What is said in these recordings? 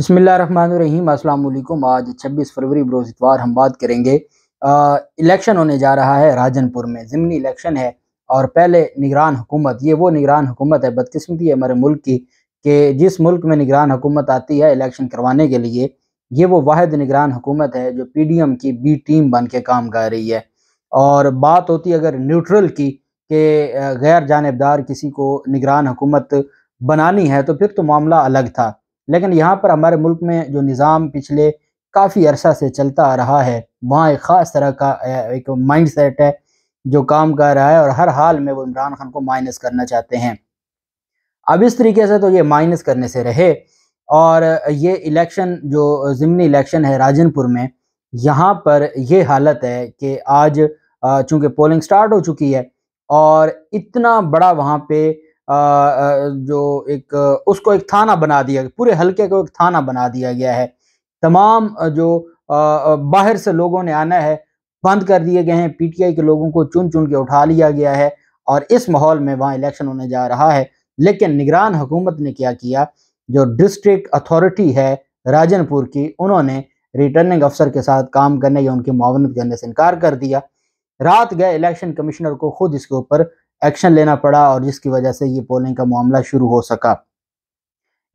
बसमिलीम अल्लाम आज 26 फरवरी बरोज इतवार हम बात करेंगे इलेक्शन होने जा रहा है राजनपुर में ज़मनी इलेक्शन है और पहले निगरान हुकूमत ये वो निगरान हुकूमत है बदकस्मती है हमारे मुल्क की कि जिस मुल्क में निगरान हुकूमत आती है इलेक्शन करवाने के लिए ये वो वाद निगरान हुकूमत है जो पी डी एम की बी टीम बन के काम कर रही है और बात होती अगर न्यूट्रल की कि गैर जानबदार किसी को निगरान हुकूमत बनानी है तो फिर तो मामला अलग था लेकिन यहाँ पर हमारे मुल्क में जो निज़ाम पिछले काफ़ी अरसा से चलता आ रहा है वहाँ एक ख़ास तरह का एक माइंड सेट है जो काम कर रहा है और हर हाल में वो इमरान खान को माइनस करना चाहते हैं अब इस तरीके से तो ये माइनस करने से रहे और ये इलेक्शन जो ज़मनी इलेक्शन है राजनपुर में यहाँ पर यह हालत है कि आज चूंकि पोलिंग स्टार्ट हो चुकी है और इतना बड़ा वहाँ पे जो एक उसको एक थाना बना दिया गया पूरे हलके को एक थाना बना दिया गया है तमाम जो बाहर से लोगों ने आना है बंद कर दिए गए हैं पीटीआई के लोगों को चुन चुन के उठा लिया गया है और इस माहौल में वहाँ इलेक्शन होने जा रहा है लेकिन निगरान हुकूमत ने क्या किया जो डिस्ट्रिक्ट अथॉरिटी है राजनपुर की उन्होंने रिटर्निंग अफसर के साथ काम करने या उनकी मावनत करने से इनकार कर दिया रात गए इलेक्शन कमिश्नर को खुद इसके ऊपर एक्शन लेना पड़ा और जिसकी वजह से ये पोलिंग का मामला शुरू हो सका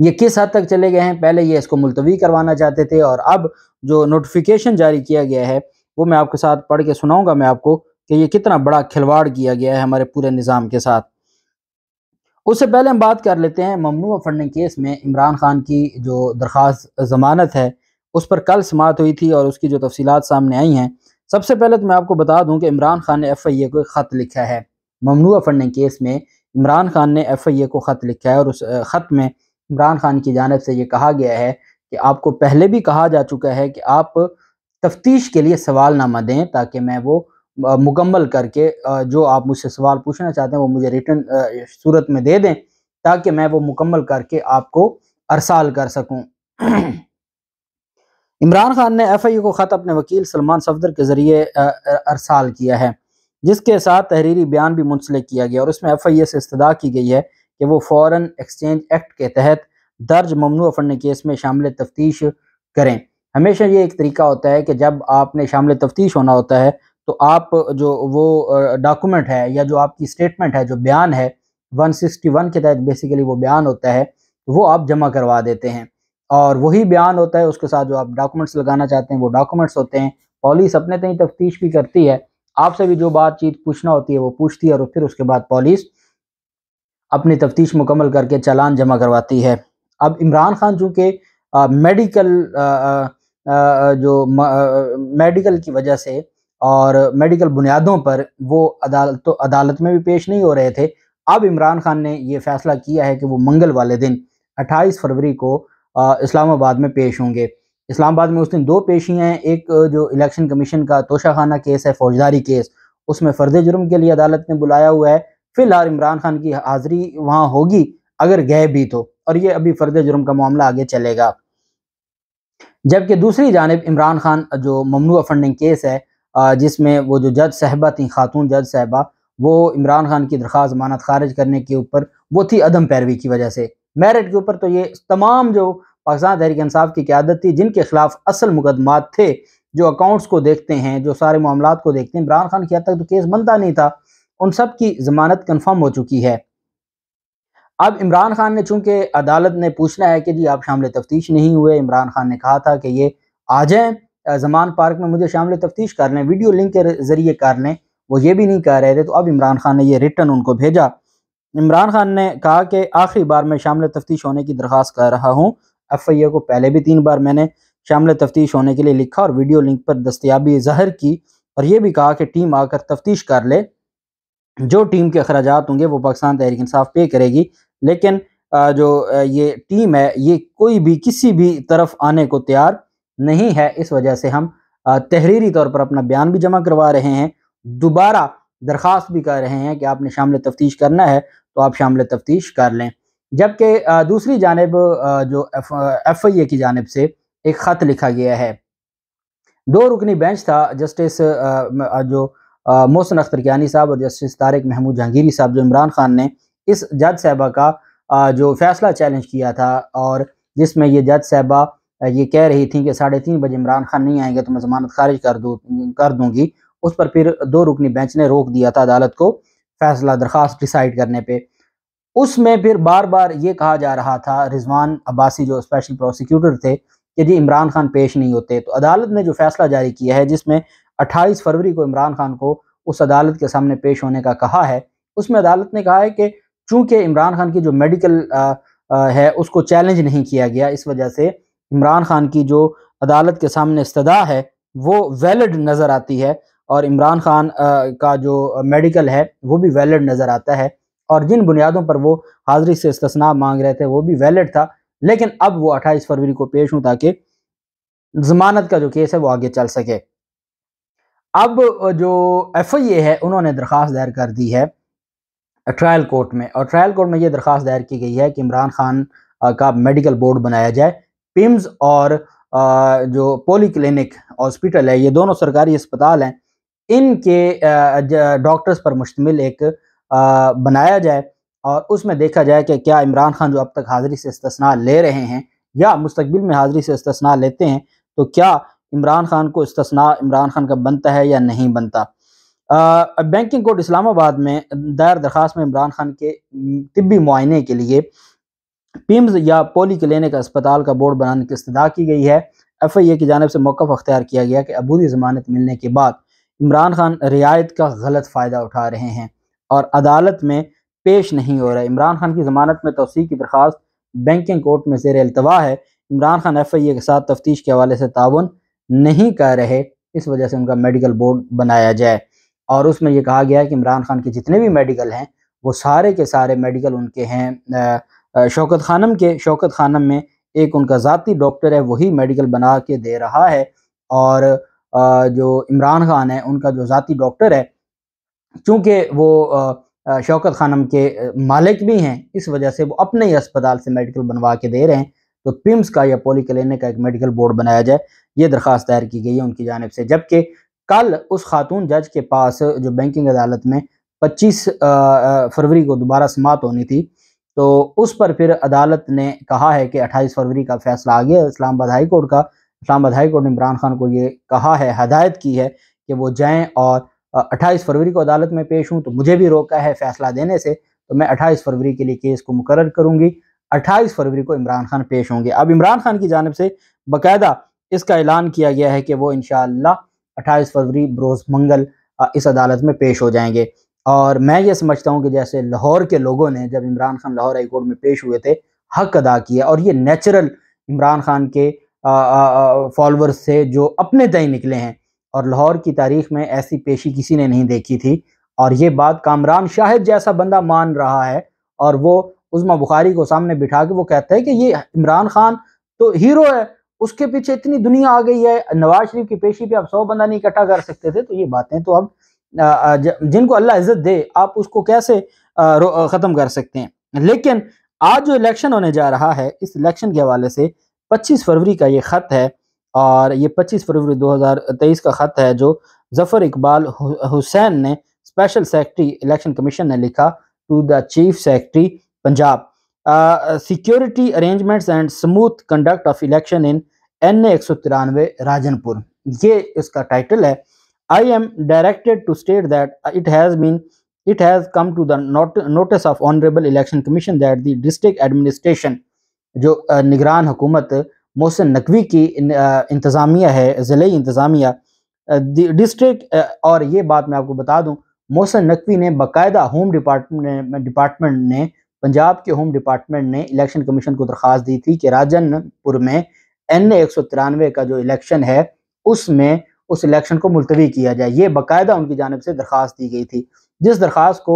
ये किस हद तक चले गए हैं पहले ये इसको मुलतवी करवाना चाहते थे और अब जो नोटिफिकेशन जारी किया गया है वो मैं आपके साथ पढ़ के सुनाऊंगा मैं आपको कि ये कितना बड़ा खिलवाड़ किया गया है हमारे पूरे निज़ाम के साथ उससे पहले हम बात कर लेते हैं ममनू फंडिंग केस में इमरान खान की जो दरख्वास्त ज़मानत है उस पर कल समात हुई थी और उसकी जो तफसीत सामने आई हैं सबसे पहले तो मैं आपको बता दूं कि इमरान खान ने एफ आई ए को एक ख़त लिखा है ममनुआ फंडिंग केस में इमरान खान ने एफ आई ए को ख़त लिखा है और उस ख़त में इमरान खान की जानब से ये कहा गया है कि आपको पहले भी कहा जा चुका है कि आप तफ्तीश के लिए सवालनामा दें ताकि मैं वो मुकम्मल करके जो आप मुझसे सवाल पूछना चाहते हैं वो मुझे रिटर्न सूरत में दे दें ताकि मैं वो मुकम्मल करके आपको अरसाल कर सकूँ इमरान खान ने एफ आई को ख़त अपने वकील सलमान सफदर के ज़रिए अरसाल किया है जिसके साथ तहरीरी बयान भी मुंसलिक किया गया और उसमें एफ आई ए से इस्तः की गई है कि वो फॉरन एक्सचेंज एक्ट के तहत दर्ज ममनू फंड केस में शामिल तफ्तीश करें हमेशा ये एक तरीका होता है कि जब आपने शामिल तफ्तीश होना होता है तो आप जो वो डॉक्यूमेंट है या जो आपकी स्टेटमेंट है जो बयान है 161 के तहत बेसिकली वो बयान होता है वो आप जमा करवा देते हैं और वही बयान होता है उसके साथ जो आप डॉक्यूमेंट्स लगाना चाहते हैं वो डॉक्यूमेंट्स होते हैं पॉलिस अपने तई तफ्तीश भी करती है आपसे भी जो बातचीत पूछना होती है वो पूछती है और फिर उसके बाद पुलिस अपनी तफ्तीश मुकम्मल करके चालान जमा करवाती है अब इमरान खान चूँकि मेडिकल आ, आ, जो म, आ, मेडिकल की वजह से और मेडिकल बुनियादों पर वो अदालत तो अदालत में भी पेश नहीं हो रहे थे अब इमरान खान ने ये फैसला किया है कि वो मंगल वाले दिन 28 फरवरी को इस्लामाबाद में पेश होंगे इस्लामाबाद में उस दिन दो पेशियाँ हैं एक जो इलेक्शन कमीशन का तोशाखाना केस है फौजदारी केस उसमें फर्ज जुर्म के लिए अदालत ने बुलाया हुआ है फिलहाल इमरान खान की हाजिरी वहाँ होगी अगर गए भी तो और ये अभी फर्ज जुर्म का मामला आगे चलेगा जबकि दूसरी जानब इमरान खान जो ममनू फंडिंग केस है जिसमें वो जो जज साहबा थी खातून जज साहबा वो इमरान खान की दरख्वास्त जमानत खारिज करने के ऊपर वो थी अदम पैरवी की वजह से मेरिट के ऊपर तो ये तमाम जो पाकिस्तान तहरीक इंसाफ की क्यादत थी जिनके खिलाफ असल मुकदमात थे जो अकाउंट्स को देखते हैं जो सारे मामला को देखते हैं इमरान खान की हद तक तो केस बनता नहीं था उन सब की जमानत कन्फर्म हो चुकी है अब इमरान खान ने चूंकि अदालत ने पूछना है कि जी आप शामिल तफ्तीश नहीं हुए इमरान खान ने कहा था कि ये आ जाएं जमान पार्क में मुझे शामिल तफ्तीश कर लें वीडियो लिंक के ज़रिए कर लें वो ये भी नहीं कह रहे थे तो अब इमरान खान ने ये रिटर्न उनको भेजा इमरान खान ने कहा कि आखिरी बार मैं शामिल तफ्तीश होने की दरख्वास्त कर रहा हूँ ए को पहले भी तीन बार मैंने शामिल तफ्तीश होने के लिए लिखा और वीडियो लिंक पर दस्तियाबी जाहिर की और ये भी कहा कि टीम आकर तफ्तीश कर ले जो टीम के अखराज होंगे वो पाकिस्तान तहरीक इंसाफ पे करेगी लेकिन जो ये टीम है ये कोई भी किसी भी तरफ आने को तैयार नहीं है इस वजह से हम तहरीरी तौर पर अपना बयान भी जमा करवा रहे हैं दोबारा दरख्वास्त भी कर रहे हैं कि आपने शामिल तफ्तीश करना है तो आप शामिल तफ्तीश कर लें जबकि दूसरी जानब जो एफ आई ए की जानब से एक ख़त लिखा गया है दो रुकनी बेंच था जस्टिस जो मोहसन अख्तर कियानी साहब और जस्टिस तारिक महमूद जहांगीरी साहब जो इमरान खान ने इस जज साहबा का जो फैसला चैलेंज किया था और जिसमें ये जज साहबा ये कह रही थी कि साढ़े तीन बजे इमरान खान नहीं आएंगे तो मैं जमानत खारिज कर दू कर दूंगी उस पर फिर दो रुकनी बेंच ने रोक दिया था अदालत को फैसला दरख्वास्त डिसाइड करने पर उसमें फिर बार बार ये कहा जा रहा था रिजवान अब्बासी जो स्पेशल प्रोसिक्यूटर थे कि जी इमरान खान पेश नहीं होते तो अदालत ने जो फैसला जारी किया है जिसमें 28 फरवरी को इमरान खान को उस अदालत के सामने पेश होने का कहा है उसमें अदालत ने कहा है कि चूंकि इमरान खान की जो मेडिकल आ, आ, है उसको चैलेंज नहीं किया गया इस वजह से इमरान खान की जो अदालत के सामने इस्तदा है वो वैलिड नज़र आती है और इमरान खान आ, का जो मेडिकल है वो भी वैलिड नज़र आता है और जिन बुनियादों पर वो हाजिरी से इसतना मांग रहे थे वो भी वैलिड था लेकिन अब वो अट्ठाईस फरवरी को पेश हूँ ताकि जमानत का जो केस है वो आगे चल सके अब जो एफ आई ए है उन्होंने दरख्वास्त दायर कर दी है ट्रायल कोर्ट में और ट्रायल कोर्ट में ये दरख्वास्त दायर की गई है कि इमरान खान का मेडिकल बोर्ड बनाया जाए पिम्स और जो पोली क्लिनिक हॉस्पिटल है ये दोनों सरकारी अस्पताल हैं इनके डॉक्टर्स पर मुश्तमिल एक बनाया जाए और उसमें देखा जाए कि क्या इमरान खान जो अब तक हाजिरी से इस्तना ले रहे हैं या मुस्तबिल में हाजिरी से इस्तना लेते हैं तो क्या इमरान खान को इस्तना इमरान खान का बनता है या नहीं बनता बैंकिंग कोर्ट इस्लामाबाद में दायर दरख्वास में इमरान खान के तबी मुआने के लिए पिम्स या पोली क्लिनिक अस्पताल का बोर्ड बनाने की इस्तः की गई है एफ आई ए की जानब से मौक़ अख्तियार किया गया कि अबूरी ज़मानत मिलने के बाद इमरान खान रियायत का गलत फ़ायदा उठा रहे हैं और अदालत में पेश नहीं हो रहा इमरान खान की जमानत में तोसी की दरख्वास्त बैंकिंग कोर्ट में जेर अल्तवा है Imran Khan F I A के साथ तफ्तीश के हवाले से ताउन नहीं कर रहे इस वजह से उनका मेडिकल बोर्ड बनाया जाए और उसमें यह कहा गया है कि इमरान खान के जितने भी मेडिकल हैं वो सारे के सारे मेडिकल उनके हैं शौकत खानम के शौकत खानम में एक उनका ज़ाती डॉक्टर है वही मेडिकल बना के दे रहा है और जो इमरान खान है उनका जो ज़ाती डॉक्टर है चूँकि वो शौकत खानम के मालिक भी हैं इस वजह से वो अपने ही अस्पताल से मेडिकल बनवा के दे रहे हैं तो पिम्स का या पोली क्लिनिक का एक मेडिकल बोर्ड बनाया जाए ये दरख्वास्त दायर की गई है उनकी जानब से जबकि कल उस खातून जज के पास जो बैंकिंग अदालत में 25 फरवरी को दोबारा समाप्त होनी थी तो उस पर फिर अदालत ने कहा है कि 28 फरवरी का फैसला आ गया इस्लाम आबाद हाई कोर्ट का आबाद हाई कोर्ट ने इमरान खान को ये कहा है हदायत की है कि वो जाएँ और अट्ठाईस फरवरी को अदालत में पेश हूँ तो मुझे भी रोका है फैसला देने से तो मैं अट्ठाईस फरवरी के लिए केस को मुकर करूंगी अट्ठाईस फरवरी को इमरान खान पेश होंगे अब इमरान खान की जानब से बाकायदा इसका ऐलान किया गया है कि वो इन अट्ठाईस फरवरी बरोज़ मंगल इस अदालत में पेश हो जाएंगे और मैं ये समझता हूँ कि जैसे लाहौर के लोगों ने जब इमरान खान लाहौर हाईकोर्ट में पेश हुए थे हक अदा किया और ये नेचुरल इमरान खान के फॉलोअर्स से जो अपने तय निकले हैं और लाहौर की तारीख में ऐसी पेशी किसी ने नहीं देखी थी और ये बात कामरान शाहिद जैसा बंदा मान रहा है और वो उजमा बुखारी को सामने बिठा के वो कहता है कि ये इमरान खान तो हीरो है उसके पीछे इतनी दुनिया आ गई है नवाज शरीफ की पेशी पे आप सौ बंदा नहीं इकट्ठा कर सकते थे तो ये बातें तो अब जिनको अल्लाह इज्जत दे आप उसको कैसे ख़त्म कर सकते हैं लेकिन आज जो इलेक्शन होने जा रहा है इस इलेक्शन के हवाले से 25 फरवरी का ये ख़त है और ये 25 फरवरी 2023 का ख़त है जो जफ़र इकबाल हुसैन ने स्पेशल सेक्रेटरी इलेक्शन कमीशन ने लिखा to the chief secretary Punjab security arrangements and smooth conduct of election in N एक सौ तिरानवे राजनपुर ये इसका टाइटल है I am directed to state that it has been it has come to the not notice of honorable election commission that the district जो निगरान हुकूमत मोहसिन नकवी की इंतज़ामिया है ज़िले इंतज़ामिया डिस्ट्रिक्ट और ये बात मैं आपको बता दूं मोहसिन नकवी ने बकायदा होम डिपार्टमेंट डिपार्टमेंट ने पंजाब के होम डिपार्टमेंट ने इलेक्शन कमीशन को दरख्वास्त दी थी कि राजनपुर में एन एक सौ तिरानवे का जो इलेक्शन है उसमें उस इलेक्शन को मुलतवी किया जाए ये बाकायदा उनकी जानब से दरख्वास्त दी गई थी जिस दरख्वास्त को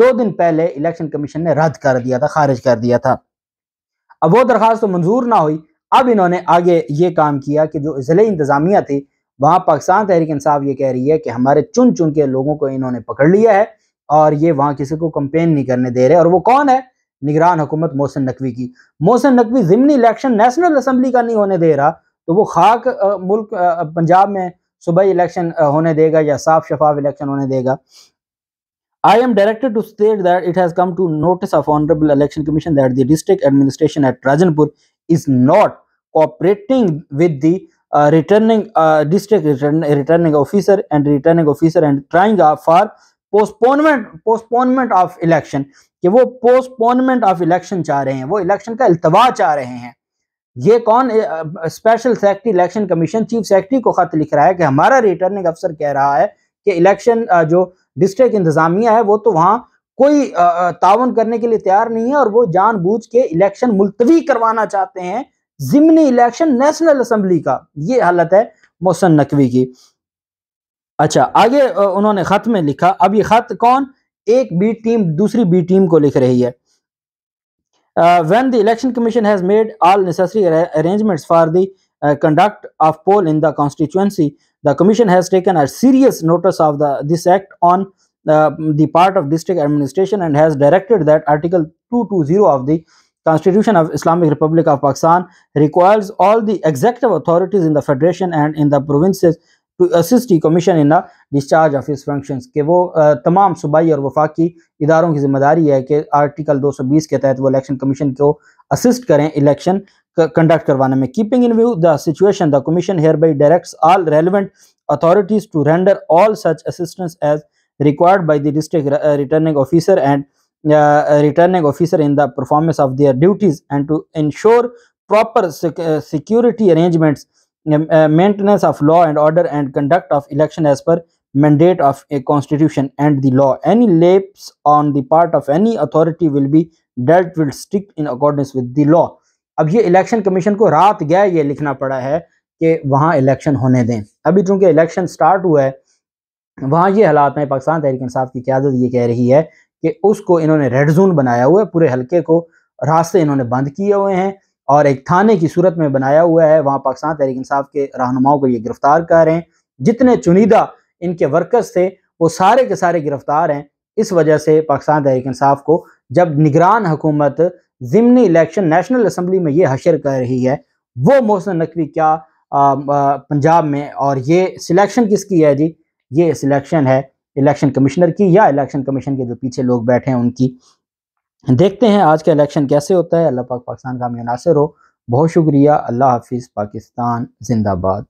दो दिन पहले इलेक्शन कमीशन ने रद्द कर दिया था खारिज कर दिया था अब वो दरख्वास्त तो मंजूर ना हुई अब इन्होंने आगे ये काम किया कि जो ज़िले इंतज़ामिया थी वहाँ पाकिस्तान तहरीक इंसाफ ये कह रही है कि हमारे चुन चुन के लोगों को इन्होंने पकड़ लिया है और ये वहाँ किसी को कंपेन नहीं करने दे रहे और वो कौन है निगरान हुकूमत मोहसिन नकवी की मोहसिन नकवी जिमनी इलेक्शन नेशनल असम्बली का नहीं होने दे रहा तो वो खाक मुल्क पंजाब में सुबह इलेक्शन होने देगा या साफ शफाफ इलेक्शन होने देगा I am directed to state that it has come to notice of honourable election commission that the district administration at Rajanpur is not cooperating with the uh, returning uh, district return, returning officer and returning officer and trying uh, for postponement postponement of election कि वो postponement of election चाह रहे हैं वो election का अल्तवा चाह रहे हैं ये कौन special secretary election commission chief secretary को खत लिख रहा है कि हमारा रिटर्निंग अफसर कह रहा है कि इलेक्शन जो डिस्ट्रिक्ट इंतजामिया है वो तो वहाँ कोई तावन करने के लिए तैयार नहीं है और वो जानबूझ के इलेक्शन मुलतवी करवाना चाहते हैं जिमनी इलेक्शन नेशनल असम्बली का ये हालत है मोहसन नकवी की अच्छा आगे उन्होंने खत में लिखा अब ये खत कौन एक बी टीम दूसरी बी टीम को लिख रही है when the election commission has made all necessary arrangement for the conduct of poll in the constituency the commission has taken a serious notice of the this act on the part of district administration and has directed that article two two zero of the Constitution of Islamic Republic of Pakistan requires all the executive authorities in the federation and in the provinces to assist the commission in the discharge of its functions के वो तमाम सूबाई और वफाकी इदारों की जिम्मेदारी है कि आर्टिकल 220 के तहत वो इलेक्शन कमीशन को असिस्ट करें इलेक्शन कंडक्ट करवाने में keeping in view the situation the commission hereby directs all relevant authorities to render all such assistance as required by the district returning officer and returning officer in the performance of their duties and to ensure proper sec security arrangements maintenance of law and order and conduct of election as per mandate of a constitution and the law any lapse on the part of any authority will be dealt with strict in accordance with the law अब ये election commission को रात गया ये लिखना पड़ा है कि वहाँ इलेक्शन होने दें अभी चूंकि इलेक्शन स्टार्ट हुआ है वहाँ ये हालात में पाकिस्तान तहरीक इंसाफ की क्यादत ये कह रही है कि उसको इन्होंने रेड जोन बनाया हुआ है पूरे हल्के को रास्ते इन्होंने बंद किए हुए हैं और एक थाने की सूरत में बनाया हुआ है वहाँ पाकिस्तान तहरीक इंसाफ के रहनुमाओं को ये गिरफ्तार कर रहे हैं जितने चुनिंदा इनके वर्कर्स थे वो सारे के सारे गिरफ्तार हैं इस वजह से पाकिस्तान तहरीक इंसाफ को जब निगरान हुकूमत ज़मनी इलेक्शन नेशनल असम्बली में ये हशर कर रही है वो मोहसन नकवी क्या पंजाब में और ये सिलेक्शन किसकी है जी ये सिलेक्शन है इलेक्शन कमिश्नर की या इलेक्शन कमीशन के जो पीछे लोग बैठे हैं उनकी देखते हैं आज का इलेक्शन कैसे होता है अल्लाह पाक पाकिस्तान का नासिर हो बहुत शुक्रिया अल्लाह हाफिज़ पाकिस्तान जिंदाबाद